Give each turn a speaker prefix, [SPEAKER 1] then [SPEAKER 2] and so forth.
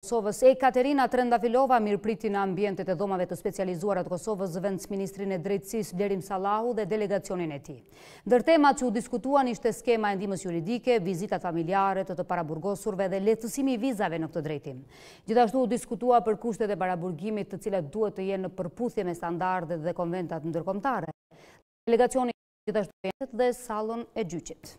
[SPEAKER 1] Kosovës Ekaterina Trendafilova mirë priti në ambjentet e dhomave të specializuarat Kosovës vëndës Ministrin e Drejtsis Blerim Salahu dhe delegacionin e ti. Dërtema që u diskutuan ishte skema e ndimës juridike, vizitat familjare të të paraburgosurve dhe letësimi vizave në këtë drejtim. Gjithashtu u diskutua për kushtet e paraburgimit të cilat duhet të jenë përputhje me standarde dhe konventat ndërkomtare. Delegacionin gjithashtu e ndët dhe salon e gjyqit.